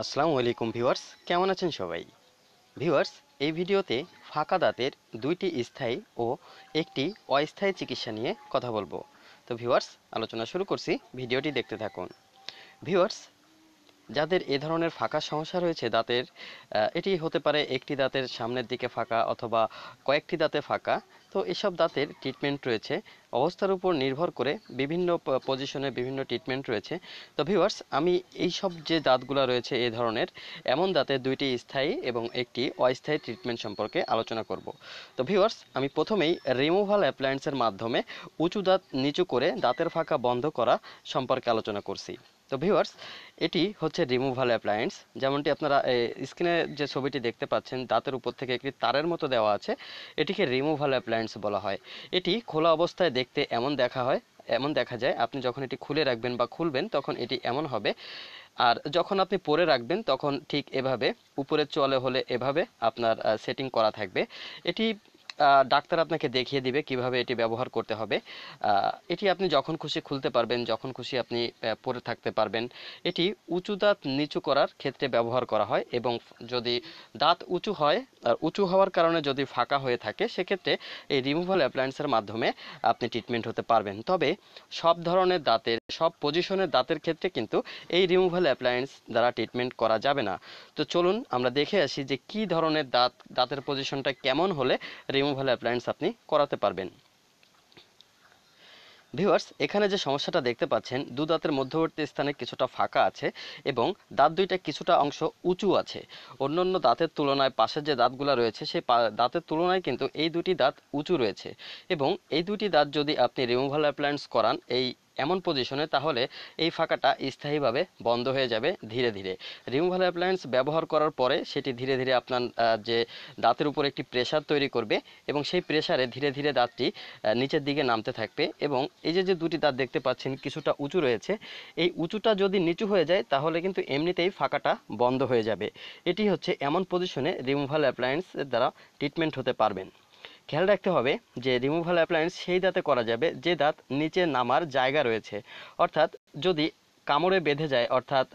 আসসালামু আলাইকুম ভিউয়ার্স কেমন আছেন সবাই ভিউয়ার্স এই ভিডিওতে ফাঁকা দাঁতের দুইটি স্থায়ী ও একটি অস্থায়ী চিকিৎসা নিয়ে কথা বলবো তো ভিউয়ার্স আলোচনা শুরু করছি ভিডিওটি দেখতে থাকুন ভিউয়ার্স যাদের এ ধরনের ফাঁকা সমস্যা রয়েছে দাঁতের এটি হতে পারে একটি দাঁতের সামনের দিকে ফাঁকা অথবা কয়েকটি দাঁতে ফাঁকা তো এসব দাঁতের ট্রিটমেন্ট রয়েছে অবস্থার উপর নির্ভর করে বিভিন্ন পজিশনে বিভিন্ন ট্রিটমেন্ট রয়েছে তো ভিওয়ার্স আমি এই সব যে দাঁতগুলো রয়েছে এ ধরনের এমন দাঁতে দুইটি স্থায়ী এবং একটি অস্থায়ী ট্রিটমেন্ট সম্পর্কে আলোচনা করব তো ভিওয়ার্স আমি প্রথমেই রিমুভাল অ্যাপ্লায়েন্সের মাধ্যমে উঁচু দাঁত নিচু করে দাঁতের ফাঁকা বন্ধ করা সম্পর্কে আলোচনা করছি তো ভিউয়ার্স এটি হচ্ছে রিমুভাল অ্যাপ্লায়েন্স যেমনটি আপনারা স্ক্রিনে যে ছবিটি দেখতে পাচ্ছেন দাঁতের উপর থেকে একটি তারের মতো দেওয়া আছে এটিকে রিমুভাল অ্যাপ্লায়েন্স বলা হয় এটি খোলা অবস্থায় দেখতে এমন দেখা হয় এমন দেখা যায় আপনি যখন এটি খুলে রাখবেন বা খুলবেন তখন এটি এমন হবে আর যখন আপনি পরে রাখবেন তখন ঠিক এভাবে উপরের চলে হলে এভাবে আপনার সেটিং করা থাকবে এটি ডাক্তার আপনাকে দেখিয়ে দিবে কিভাবে এটি ব্যবহার করতে হবে এটি আপনি যখন খুশি খুলতে পারবেন যখন খুশি আপনি পরে থাকতে পারবেন এটি উঁচু দাঁত নিচু করার ক্ষেত্রে ব্যবহার করা হয় এবং যদি দাঁত উঁচু হয় আর উঁচু হওয়ার কারণে যদি ফাঁকা হয়ে থাকে সেক্ষেত্রে এই রিমুভাল অ্যাপ্লায়েন্সের মাধ্যমে আপনি ট্রিটমেন্ট হতে পারবেন তবে সব ধরনের দাঁতের সব পজিশনের দাঁতের ক্ষেত্রে কিন্তু এই রিমুভাল অ্যাপ্লায়েন্স দ্বারা ট্রিটমেন্ট করা যাবে না তো চলুন আমরা দেখে আসি যে কি ধরনের দাঁত দাঁতের পজিশনটা কেমন হলে রিমুভাল অ্যাপ্লায়েন্স আপনি করাতে পারবেন ভিউয়ার্স এখানে যে সমস্যাটা দেখতে পাচ্ছেন দু দাঁতের মধ্যবর্তী স্থানে কিছুটা ফাঁকা আছে এবং দাঁত দুইটা কিছুটা অংশ উঁচু আছে অন্য অন্য দাঁতের তুলনায় পাশের যে দাঁতগুলো রয়েছে সেই দাঁতের তুলনায় কিন্তু এই দুটি দাঁত উঁচু রয়েছে এবং এই দুটি দাঁত যদি আপনি রিমুভাল অ্যাপ্লায়েন্স করান এই এমন পজিশনে তাহলে এই ফাঁকাটা স্থায়ীভাবে বন্ধ হয়ে যাবে ধীরে ধীরে রিমুভাল অ্যাপ্লায়েন্স ব্যবহার করার পরে সেটি ধীরে ধীরে আপনার যে দাঁতের উপর একটি প্রেশার তৈরি করবে এবং সেই প্রেশারে ধীরে ধীরে দাঁতটি নিচের দিকে নামতে থাকবে এবং এই যে যে দুটি দাঁত দেখতে পাচ্ছেন কিছুটা উঁচু রয়েছে এই উঁচুটা যদি নিচু হয়ে যায় তাহলে কিন্তু এমনিতেই ফাঁকাটা বন্ধ হয়ে যাবে এটি হচ্ছে এমন পজিশনে রিমুভাল অ্যাপ্লায়েন্সের দ্বারা ট্রিটমেন্ট হতে পারবেন খেয়াল রাখতে হবে যে রিমুভাল অ্যাপ্লায়েন্স সেই দাঁতে করা যাবে যে দাঁত নিচে নামার জায়গা রয়েছে অর্থাৎ যদি কামড়ে বেঁধে যায় অর্থাৎ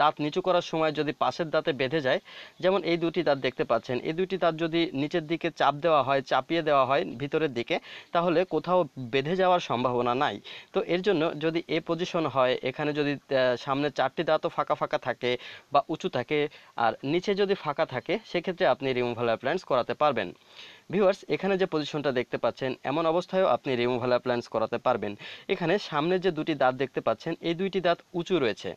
দাঁত নিচু করার সময় যদি পাশের দাঁতে বেঁধে যায় যেমন এই দুটি দাঁত দেখতে পাচ্ছেন এই দুটি দাঁত যদি নিচের দিকে চাপ দেওয়া হয় চাপিয়ে দেওয়া হয় ভিতরের দিকে তাহলে কোথাও বেঁধে যাওয়ার সম্ভাবনা নাই তো এর জন্য যদি এ পজিশন হয় এখানে যদি সামনে চারটি দাঁতও ফাঁকা ফাঁকা থাকে বা উঁচু থাকে আর নিচে যদি ফাঁকা থাকে সেক্ষেত্রে আপনি রিমুভাল অ্যাপ্লায়েন্স করাতে পারবেন ভিউয়ার্স এখানে যে পজিশনটা দেখতে পাচ্ছেন এমন অবস্থায়ও আপনি রিমুভাল অ্যাপ্লায়েন্স করাতে পারবেন এখানে সামনে যে দুটি দাঁত দেখতে পাচ্ছেন এই দুইটি দাঁত উঁচু রয়েছে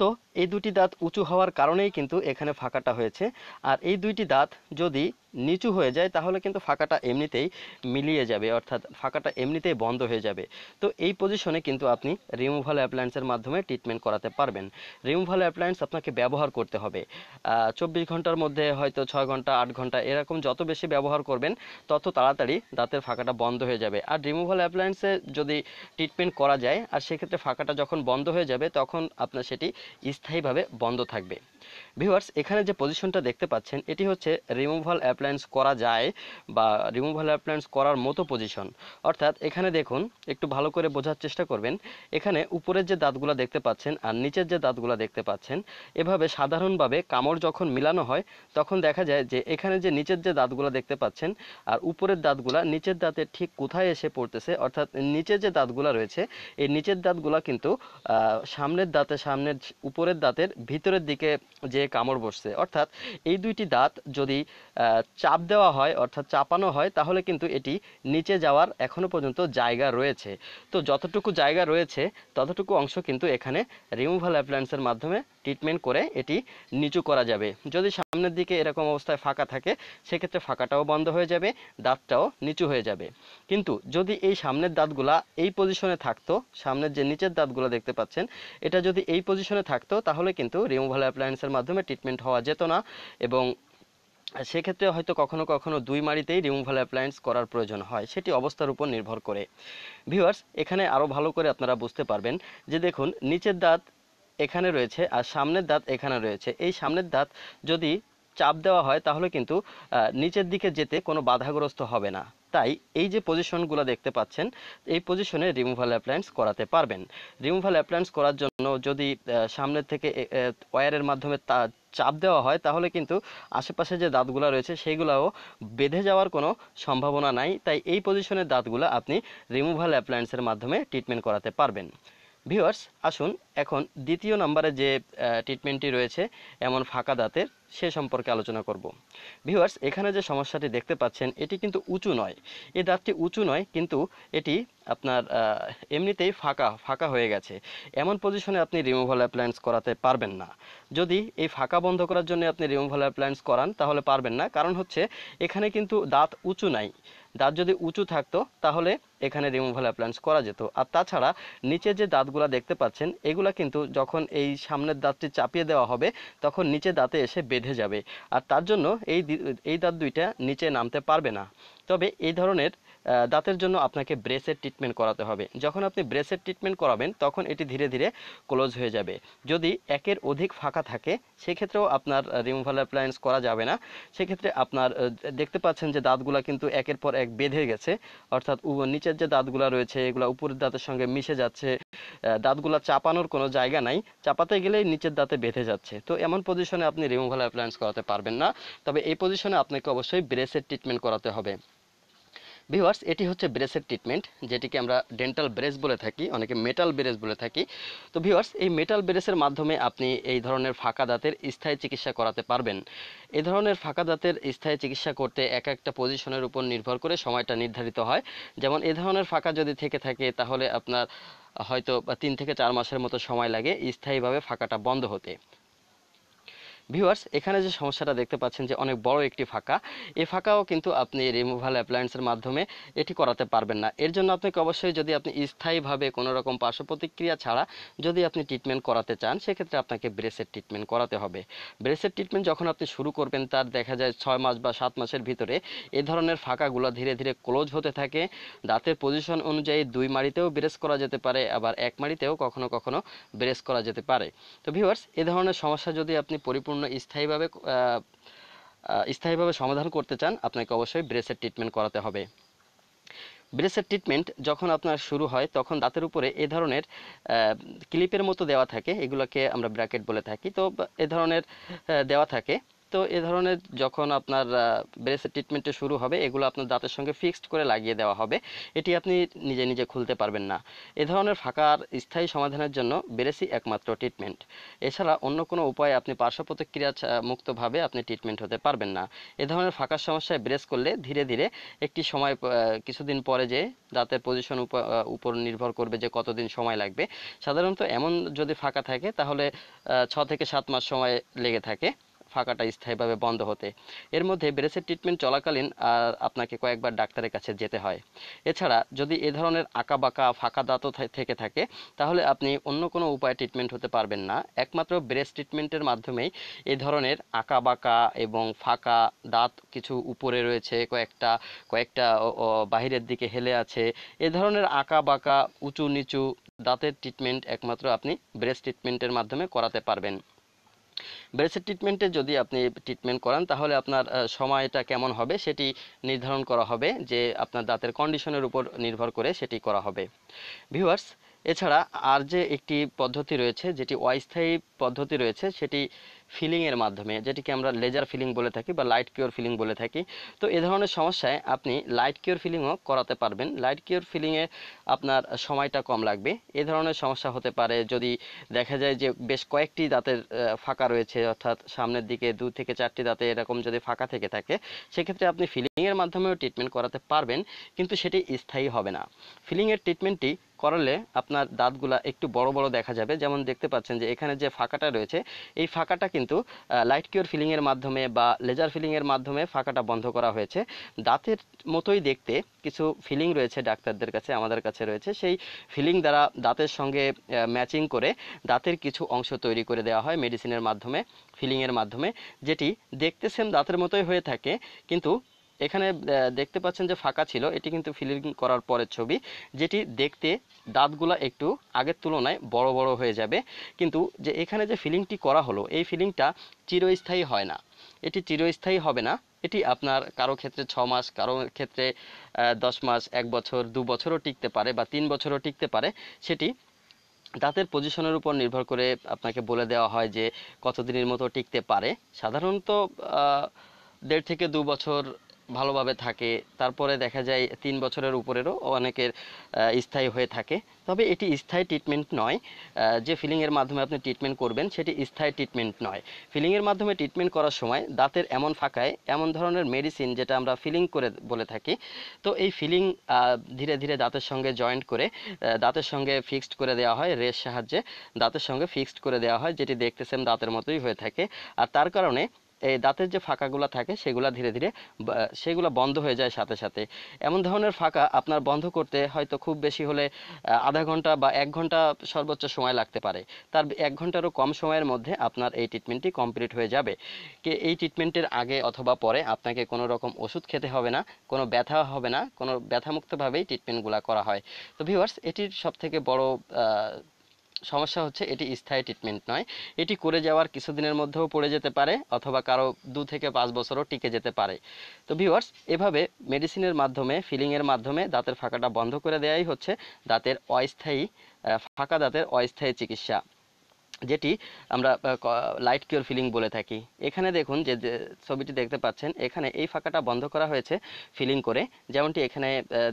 তো এই দুটি দাঁত উঁচু হওয়ার কারণেই কিন্তু এখানে ফাঁকাটা হয়েছে আর এই দুইটি দাঁত যদি নিচু হয়ে যায় তাহলে কিন্তু ফাঁকাটা এমনিতেই মিলিয়ে যাবে অর্থাৎ ফাঁকাটা এমনিতেই বন্ধ হয়ে যাবে তো এই পজিশনে কিন্তু আপনি রিমুভাল অ্যাপ্লায়েন্সের মাধ্যমে ট্রিটমেন্ট করাতে পারবেন রিমুভাল অ্যাপ্লায়েন্স আপনাকে ব্যবহার করতে হবে চব্বিশ ঘন্টার মধ্যে হয়তো ছয় ঘন্টা আট ঘন্টা এরকম যত বেশি ব্যবহার করবেন তত তাড়াতাড়ি দাঁতের ফাঁকাটা বন্ধ হয়ে যাবে আর রিমুভাল অ্যাপ্লায়েন্সে যদি ট্রিটমেন্ট করা যায় আর সেক্ষেত্রে ফাঁকাটা যখন বন্ধ হয়ে যাবে তখন আপনার সেটি স্থায়ীভাবে বন্ধ থাকবে ভিউয়ার্স এখানে যে পজিশনটা দেখতে পাচ্ছেন এটি হচ্ছে রিমুভাল অ্যাপ্লায়েন্স করা যায় বা রিমুভাল অ্যাপ্লায়েন্স করার মতো পজিশন অর্থাৎ এখানে দেখুন একটু ভালো করে বোঝার চেষ্টা করবেন এখানে উপরের যে দাঁতগুলো দেখতে পাচ্ছেন আর নিচের যে দাঁতগুলো দেখতে পাচ্ছেন এভাবে সাধারণভাবে কামড় যখন মিলানো হয় তখন দেখা যায় যে এখানে যে নিচের যে দাঁতগুলো দেখতে পাচ্ছেন আর উপরের দাঁতগুলা নিচের দাঁতের ঠিক কোথায় এসে পড়তেছে অর্থাৎ নিচের যে দাঁতগুলো রয়েছে এই নিচের দাঁতগুলা কিন্তু সামনের দাঁতে সামনের উপরের উপরের দাঁতের ভিতরের দিকে যে কামড় বসছে অর্থাৎ এই দুইটি দাঁত যদি চাপ দেওয়া হয় অর্থাৎ চাপানো হয় তাহলে কিন্তু এটি নিচে যাওয়ার এখনও পর্যন্ত জায়গা রয়েছে তো যতটুকু জায়গা রয়েছে ততটুকু অংশ কিন্তু এখানে রিমুভাল অ্যাপ্লায়েন্সের মাধ্যমে ট্রিটমেন্ট করে এটি নিচু করা যাবে যদি সামনের দিকে এরকম অবস্থায় ফাঁকা থাকে সেক্ষেত্রে ফাঁকাটাও বন্ধ হয়ে যাবে দাঁতটাও নিচু হয়ে যাবে কিন্তু যদি এই সামনের দাঁতগুলা এই পজিশনে থাকতো সামনের যে নিচের দাঁতগুলো দেখতে পাচ্ছেন এটা যদি এই পজিশনে থাকতো তাহলে কিন্তু রিমুভাল অ্যাপ্লায়েন্সের মাধ্যমে ট্রিটমেন্ট হওয়া যেত না এবং সেক্ষেত্রে হয়তো কখনো কখনো দুই মারিতেই রিমুভাল অ্যাপ্লায়েন্স করার প্রয়োজন হয় সেটি অবস্থার উপর নির্ভর করে ভিউয়ার্স এখানে আরও ভালো করে আপনারা বুঝতে পারবেন যে দেখুন নিচের দাঁত এখানে রয়েছে আর সামনের দাঁত এখানে রয়েছে এই সামনের দাঁত যদি চাপ দেওয়া হয় তাহলে কিন্তু নিচের দিকে যেতে কোনো বাধাগ্রস্ত হবে না তাই এই যে পজিশনগুলো দেখতে পাচ্ছেন এই পজিশনে রিমুভাল অ্যাপ্লায়েন্স করাতে পারবেন রিমুভাল অ্যাপ্লায়েন্স করার জন্য যদি সামনের থেকে ওয়্যারের মাধ্যমে তা চাপ দেওয়া হয় তাহলে কিন্তু আশেপাশে যে দাঁতগুলো রয়েছে সেইগুলোও বেঁধে যাওয়ার কোনো সম্ভাবনা নাই তাই এই পজিশনের দাঁতগুলো আপনি রিমুভাল অ্যাপ্লায়েন্সের মাধ্যমে ট্রিটমেন্ট করাতে পারবেন ভিউয়ার্স আসুন এখন দ্বিতীয় নম্বরে যে ট্রিটমেন্টটি রয়েছে এমন ফাঁকা দাঁতের সে সম্পর্কে আলোচনা করব ভিউয়ার্স এখানে যে সমস্যাটি দেখতে পাচ্ছেন এটি কিন্তু উঁচু নয় এই দাঁতটি উঁচু নয় কিন্তু এটি আপনার এমনিতেই ফাঁকা ফাঁকা হয়ে গেছে এমন পজিশনে আপনি রিমুভাল অ্যাপ্লায়েন্স করাতে পারবেন না যদি এই ফাঁকা বন্ধ করার জন্য আপনি রিমুভাল অ্যাপ্লায়েন্স করান তাহলে পারবেন না কারণ হচ্ছে এখানে কিন্তু দাঁত উঁচু নাই দাঁত যদি উঁচু থাকতো তাহলে এখানে রিমুভাল অ্যাপ্লায়েন্স করা যেত আর তাছাড়া নিচে যে দাঁতগুলো দেখতে পাচ্ছেন এগুলা কিন্তু যখন এই সামনের দাঁতটি চাপিয়ে দেওয়া হবে তখন নিচে দাঁতে এসে বেঁধে যাবে আর তার জন্য এই এই দাঁত দুইটা নিচে নামতে পারবে না তবে এই ধরনের দাঁতের জন্য আপনাকে ব্রেসের ট্রিটমেন্ট করাতে হবে যখন আপনি ব্রেসের ট্রিটমেন্ট করাবেন তখন এটি ধীরে ধীরে ক্লোজ হয়ে যাবে যদি একের অধিক ফাঁকা থাকে সেক্ষেত্রেও আপনার রিমুভাল অ্যাপ্লায়েন্স করা যাবে না সেক্ষেত্রে আপনার দেখতে পাচ্ছেন যে দাঁতগুলা কিন্তু একের পর এক বেঁধে গেছে অর্থাৎ নিচের যে দাঁতগুলা রয়েছে এগুলো উপরের দাঁতের সঙ্গে মিশে যাচ্ছে দাঁতগুলা চাপানোর কোনো জায়গা নাই চাপাতে গেলেই নিচের দাঁতে বেঁধে যাচ্ছে তো এমন পজিশনে আপনি রিমুভাল অ্যাপ্লায়েন্স করাতে পারবেন না তবে এই পজিশনে আপনাকে অবশ্যই ব্রেসের ট্রিটমেন্ট করাতে হবে ভিউয়ার্স এটি হচ্ছে ব্রেসের ট্রিটমেন্ট যেটিকে আমরা ডেন্টাল ব্রেস বলে থাকি অনেকে মেটাল ব্রেস বলে থাকি তো ভিউয়ার্স এই মেটাল ব্রেসের মাধ্যমে আপনি এই ধরনের ফাঁকা দাঁতের স্থায়ী চিকিৎসা করাতে পারবেন এই ধরনের ফাঁকা দাঁতের স্থায়ী চিকিৎসা করতে এক একটা পজিশনের উপর নির্ভর করে সময়টা নির্ধারিত হয় যেমন এ ধরনের ফাঁকা যদি থেকে থাকে তাহলে আপনার হয়তো তিন থেকে চার মাসের মতো সময় লাগে স্থায়ীভাবে ফাঁকাটা বন্ধ হতে ভিউয়ার্স এখানে যে সমস্যাটা দেখতে পাচ্ছেন যে অনেক বড় একটি ফাঁকা এই ফাঁকাও কিন্তু আপনি রিমুভাল অ্যাপ্লায়েন্সের মাধ্যমে এটি করাতে পারবেন না এর জন্য আপনাকে অবশ্যই যদি আপনি স্থায়ীভাবে কোনো রকম পার্শ্ব প্রতিক্রিয়া ছাড়া যদি আপনি ট্রিটমেন্ট করাতে চান সেক্ষেত্রে আপনাকে ব্রেসের ট্রিটমেন্ট করাতে হবে ব্রেসের ট্রিটমেন্ট যখন আপনি শুরু করবেন তার দেখা যায় ছয় মাস বা সাত মাসের ভিতরে এ ধরনের ফাঁকাগুলো ধীরে ধীরে ক্লোজ হতে থাকে দাঁতের পজিশন অনুযায়ী দুই মাড়িতেও ব্রেস করা যেতে পারে আবার এক মাড়িতেও কখনো কখনো ব্রেস করা যেতে পারে তো ভিউয়ার্স এ ধরনের সমস্যা যদি আপনি পরিপূর্ণ সম্পূর্ণ স্থায়ীভাবে স্থায়ীভাবে সমাধান করতে চান আপনাকে অবশ্যই ব্রেসের ট্রিটমেন্ট করাতে হবে ব্রেসের ট্রিটমেন্ট যখন আপনার শুরু হয় তখন দাঁতের উপরে এ ধরনের ক্লিপের মতো দেওয়া থাকে এগুলোকে আমরা ব্র্যাকেট বলে থাকি তো এ ধরনের দেওয়া থাকে তো এ ধরনের যখন আপনার ব্রেসের ট্রিটমেন্টে শুরু হবে এগুলো আপনার দাঁতের সঙ্গে ফিক্সড করে লাগিয়ে দেওয়া হবে এটি আপনি নিজে নিজে খুলতে পারবেন না এ ধরনের ফাঁকার স্থায়ী সমাধানের জন্য ব্রেসই একমাত্র ট্রিটমেন্ট এছাড়া অন্য কোনো উপায়ে আপনি পার্শ্ব প্রতিক্রিয়া মুক্তভাবে আপনি ট্রিটমেন্ট হতে পারবেন না এ ধরনের ফাঁকার সমস্যায় ব্রেস করলে ধীরে ধীরে একটি সময় কিছুদিন পরে যে দাঁতের পজিশন উপর নির্ভর করবে যে কতদিন সময় লাগবে সাধারণত এমন যদি ফাঁকা থাকে তাহলে ছ থেকে সাত মাস সময় লেগে থাকে ফাঁকাটা স্থায়ীভাবে বন্ধ হতে এর মধ্যে ব্রেসের ট্রিটমেন্ট চলাকালীন আপনাকে কয়েকবার ডাক্তারের কাছে যেতে হয় এছাড়া যদি এ ধরনের আঁকা বাঁকা ফাঁকা দাঁতও থেকে থাকে তাহলে আপনি অন্য কোনো উপায়ে ট্রিটমেন্ট হতে পারবেন না একমাত্র ব্রেস ট্রিটমেন্টের মাধ্যমেই এ ধরনের আঁকাবাঁকা এবং ফাঁকা দাঁত কিছু উপরে রয়েছে কয়েকটা কয়েকটা বাহিরের দিকে হেলে আছে এ ধরনের আঁকা বাঁকা উঁচু নিচু দাঁতের ট্রিটমেন্ট একমাত্র আপনি ব্রেস্ট ট্রিটমেন্টের মাধ্যমে করাতে পারবেন ব্রেসের ট্রিটমেন্টে যদি আপনি ট্রিটমেন্ট করান তাহলে আপনার সময়টা কেমন হবে সেটি নির্ধারণ করা হবে যে আপনার দাঁতের কন্ডিশনের উপর নির্ভর করে সেটি করা হবে ভিউয়ার্স এছাড়া আর যে একটি পদ্ধতি রয়েছে যেটি অস্থায়ী পদ্ধতি রয়েছে সেটি ফিলিংয়ের মাধ্যমে যেটিকে আমরা লেজার ফিলিং বলে থাকি বা লাইট কিওর ফিলিং বলে থাকি তো এ ধরনের সমস্যায় আপনি লাইট কিওর ফিলিংও করাতে পারবেন লাইট কিওর ফিলিংয়ে আপনার সময়টা কম লাগবে এ ধরনের সমস্যা হতে পারে যদি দেখা যায় যে বেশ কয়েকটি দাঁতের ফাঁকা রয়েছে অর্থাৎ সামনের দিকে দু থেকে চারটি দাঁতে এরকম যদি ফাঁকা থেকে থাকে সেক্ষেত্রে আপনি ফিলিংয়ের মাধ্যমেও ট্রিটমেন্ট করাতে পারবেন কিন্তু সেটি স্থায়ী হবে না ফিলিংয়ের ট্রিটমেন্টটি করালে আপনার দাঁতগুলা একটু বড় বড় দেখা যাবে যেমন দেখতে পাচ্ছেন যে এখানে যে ফাঁকাটা রয়েছে এই ফাঁকাটা কিন্তু লাইট কিওর ফিলিংয়ের মাধ্যমে বা লেজার ফিলিংয়ের মাধ্যমে ফাঁকাটা বন্ধ করা হয়েছে দাঁতের মতোই দেখতে কিছু ফিলিং রয়েছে ডাক্তারদের কাছে আমাদের কাছে রয়েছে সেই ফিলিং দ্বারা দাঁতের সঙ্গে ম্যাচিং করে দাঁতের কিছু অংশ তৈরি করে দেওয়া হয় মেডিসিনের মাধ্যমে ফিলিংয়ের মাধ্যমে যেটি দেখতে সেম দাঁতের মতোই হয়ে থাকে কিন্তু এখানে দেখতে পাচ্ছেন যে ফাঁকা ছিল এটি কিন্তু ফিলিং করার পরের ছবি যেটি দেখতে দাঁতগুলো একটু আগের তুলনায় বড় বড় হয়ে যাবে কিন্তু যে এখানে যে ফিলিংটি করা হলো এই ফিলিংটা চিরস্থায়ী হয় না এটি চিরস্থায়ী হবে না এটি আপনার কারো ক্ষেত্রে ছ মাস কারো ক্ষেত্রে দশ মাস এক বছর দু বছরও টিকতে পারে বা তিন বছরও টিকতে পারে সেটি দাঁতের পজিশনের উপর নির্ভর করে আপনাকে বলে দেওয়া হয় যে কতদিনের মতো টিকতে পারে সাধারণত দেড় থেকে দু বছর ভালোভাবে থাকে তারপরে দেখা যায় তিন বছরের উপরেরও অনেকের স্থায়ী হয়ে থাকে তবে এটি স্থায়ী ট্রিটমেন্ট নয় যে ফিলিংয়ের মাধ্যমে আপনি ট্রিটমেন্ট করবেন সেটি স্থায়ী ট্রিটমেন্ট নয় ফিলিংয়ের মাধ্যমে ট্রিটমেন্ট করার সময় দাঁতের এমন ফাঁকায় এমন ধরনের মেডিসিন যেটা আমরা ফিলিং করে বলে থাকি তো এই ফিলিং ধীরে ধীরে দাঁতের সঙ্গে জয়েন্ট করে দাঁতের সঙ্গে ফিক্সড করে দেওয়া হয় রেস সাহায্যে দাঁতের সঙ্গে ফিক্সড করে দেওয়া হয় যেটি দেখতেছেন দাঁতের মতোই হয়ে থাকে আর তার কারণে এই দাঁতের যে ফাঁকাগুলো থাকে সেগুলা ধীরে ধীরে সেগুলো বন্ধ হয়ে যায় সাথে সাথে এমন ধরনের ফাঁকা আপনার বন্ধ করতে হয়তো খুব বেশি হলে আধা ঘন্টা বা এক ঘন্টা সর্বোচ্চ সময় লাগতে পারে তার এক ঘন্টারও কম সময়ের মধ্যে আপনার এই ট্রিটমেন্টটি কমপ্লিট হয়ে যাবে কে এই ট্রিটমেন্টের আগে অথবা পরে আপনাকে কোনো রকম ওষুধ খেতে হবে না কোনো ব্যথা হবে না কোনো ব্যথামুক্তভাবেই ট্রিটমেন্টগুলো করা হয় তো ভিউয়ার্স এটির সবথেকে বড় সমস্যা হচ্ছে এটি স্থায়ী ট্রিটমেন্ট নয় এটি করে যাওয়ার কিছুদিনের মধ্যেও পড়ে যেতে পারে অথবা কারো দু থেকে পাঁচ বছরও টিকে যেতে পারে তো ভিওয়ার্স এভাবে মেডিসিনের মাধ্যমে ফিলিংয়ের মাধ্যমে দাঁতের ফাঁকাটা বন্ধ করে দেওয়াই হচ্ছে দাঁতের অস্থায়ী ফাঁকা দাঁতের অস্থায়ী চিকিৎসা যেটি আমরা লাইট কিওর ফিলিং বলে থাকি এখানে দেখুন যে ছবিটি দেখতে পাচ্ছেন এখানে এই ফাঁকাটা বন্ধ করা হয়েছে ফিলিং করে যেমনটি এখানে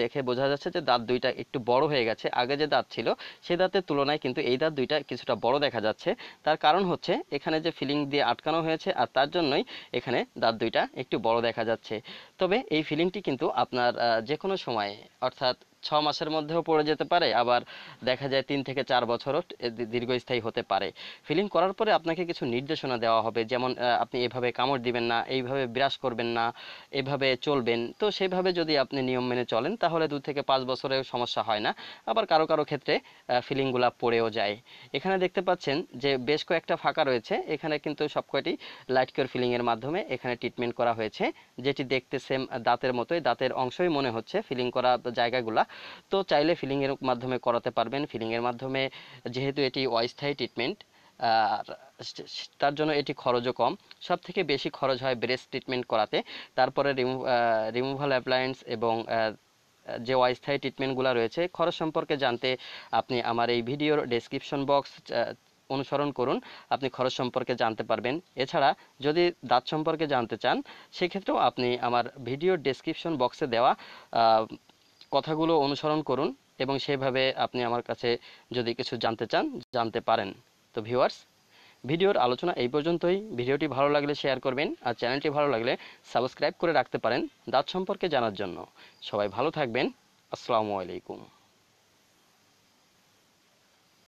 দেখে বোঝা যাচ্ছে যে দাঁত দুইটা একটু বড় হয়ে গেছে আগে যে দাঁত ছিল সে দাঁতের তুলনায় কিন্তু এই দাঁত দুইটা কিছুটা বড় দেখা যাচ্ছে তার কারণ হচ্ছে এখানে যে ফিলিং দিয়ে আটকানো হয়েছে আর তার জন্যই এখানে দাঁত দুইটা একটু বড় দেখা যাচ্ছে তবে এই ফিলিংটি কিন্তু আপনার যে কোনো সময়ে অর্থাৎ ছ মাসের মধ্যেও পড়ে যেতে পারে আবার দেখা যায় তিন থেকে চার বছরও দীর্ঘস্থায়ী হতে পারে ফিলিং করার পরে আপনাকে কিছু নির্দেশনা দেওয়া হবে যেমন আপনি এভাবে কামড় দিবেন না এইভাবে বিরাস করবেন না এভাবে চলবেন তো সেভাবে যদি আপনি নিয়ম মেনে চলেন তাহলে দু থেকে পাঁচ বছরেও সমস্যা হয় না আবার কারো কারো ক্ষেত্রে ফিলিংগুলা পড়েও যায় এখানে দেখতে পাচ্ছেন যে বেশ কয়েকটা ফাঁকা রয়েছে এখানে কিন্তু সব কয়টি লাইট কিওর ফিলিংয়ের মাধ্যমে এখানে ট্রিটমেন্ট করা হয়েছে যেটি দেখতে সেম দাঁতের মতোই দাঁতের অংশই মনে হচ্ছে ফিলিং করা জায়গাগুলা তো চাইলে ফিলিংয়ের মাধ্যমে করাতে পারবেন ফিলিংয়ের মাধ্যমে যেহেতু এটি অস্থায়ী ট্রিটমেন্ট আর তার জন্য এটি খরচও কম সব থেকে বেশি খরচ হয় ব্রেস্ট ট্রিটমেন্ট করাতে তারপরে রিমু রিমুভাল অ্যাপ্লায়েন্স এবং যে অস্থায়ী ট্রিটমেন্টগুলো রয়েছে খরচ সম্পর্কে জানতে আপনি আমার এই ভিডিওর ডেসক্রিপশন বক্স অনুসরণ করুন আপনি খরচ সম্পর্কে জানতে পারবেন এছাড়া যদি দাঁত সম্পর্কে জানতে চান সেক্ষেত্রেও আপনি আমার ভিডিও ডেসক্রিপশন বক্সে দেওয়া কথাগুলো অনুসরণ করুন এবং সেভাবে আপনি আমার কাছে যদি কিছু জানতে চান জানতে পারেন তো ভিউয়ার্স ভিডিওর আলোচনা এই পর্যন্তই ভিডিওটি ভালো লাগলে শেয়ার করবেন আর চ্যানেলটি ভালো লাগলে সাবস্ক্রাইব করে রাখতে পারেন দাঁত সম্পর্কে জানার জন্য সবাই ভালো থাকবেন আসসালামু আলাইকুম